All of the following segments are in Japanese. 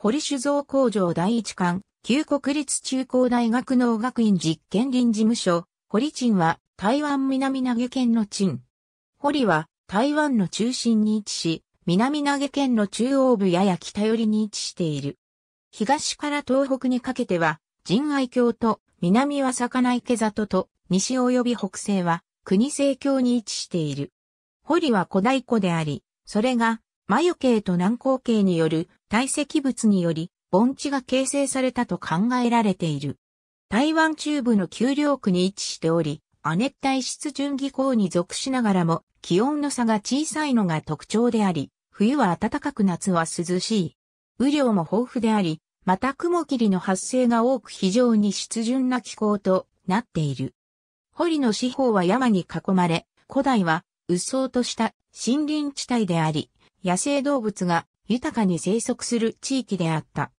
堀酒造工場第一館、旧国立中高大学農学院実験林事務所、堀鎮は台湾南投げ県の鎮。堀は台湾の中心に位置し、南投げ県の中央部やや北寄りに位置している。東から東北にかけては、神愛橋と南は魚池里と西及び北西は国西峡に位置している。堀は古代湖であり、それが眉形と南光系による堆積物により盆地が形成されたと考えられている。台湾中部の丘陵区に位置しており、亜熱帯湿潤気候に属しながらも気温の差が小さいのが特徴であり、冬は暖かく夏は涼しい。雨量も豊富であり、また雲霧の発生が多く非常に湿潤な気候となっている。堀の四方は山に囲まれ、古代は鬱蒼とした森林地帯であり、野生動物が豊かに生息する地域であった。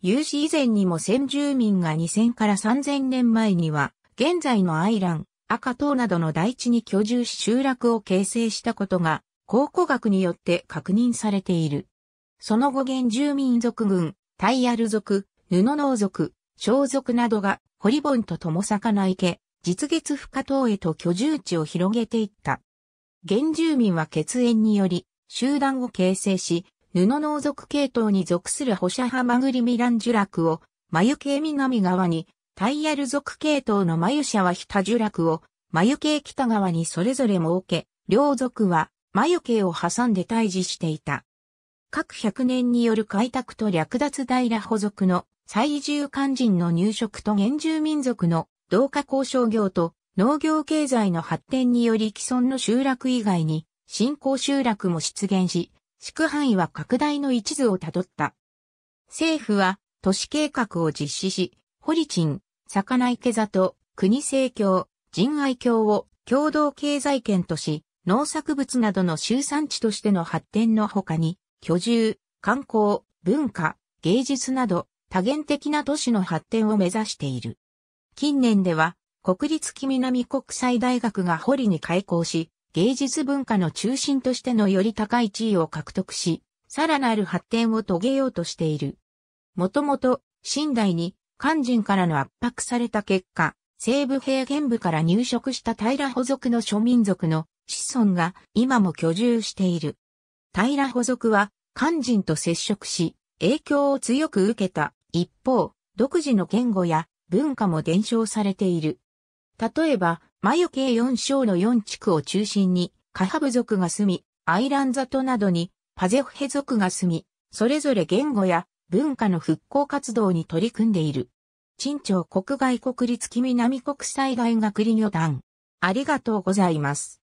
有史以前にも先住民が2000から3000年前には、現在のアイラン、赤島などの大地に居住し集落を形成したことが、考古学によって確認されている。その後原住民族群、タイヤル族、布農族、小族などが、ホリボンと友坂の池、実月深島へと居住地を広げていった。原住民は血縁により、集団を形成し、布農族系統に属する保守派マグリミラン呪落を、眉系南側に、タイヤル族系統の眉社は北呪落を、眉系北側にそれぞれ設け、両族は眉系を挟んで退治していた。各百年による開拓と略奪平補属の最重肝人の入植と原住民族の同化交渉業と農業経済の発展により既存の集落以外に新興集落も出現し、宿範囲は拡大の一途をたどった。政府は都市計画を実施し、ホリチン、魚池里、国政教、人愛教を共同経済圏とし、農作物などの集産地としての発展の他に、居住、観光、文化、芸術など多元的な都市の発展を目指している。近年では、国立木南国際大学が堀に開校し、芸術文化の中心としてのより高い地位を獲得し、さらなる発展を遂げようとしている。もともと、清代に肝心からの圧迫された結果、西部平原部から入植した平保族の諸民族の子孫が今も居住している。平保族は肝心と接触し、影響を強く受けた。一方、独自の言語や文化も伝承されている。例えば、眉計4省の4地区を中心に、カハブ族が住み、アイランザトなどにパゼフヘ族が住み、それぞれ言語や文化の復興活動に取り組んでいる。陳朝国外国立君南国際大学理魚団。ありがとうございます。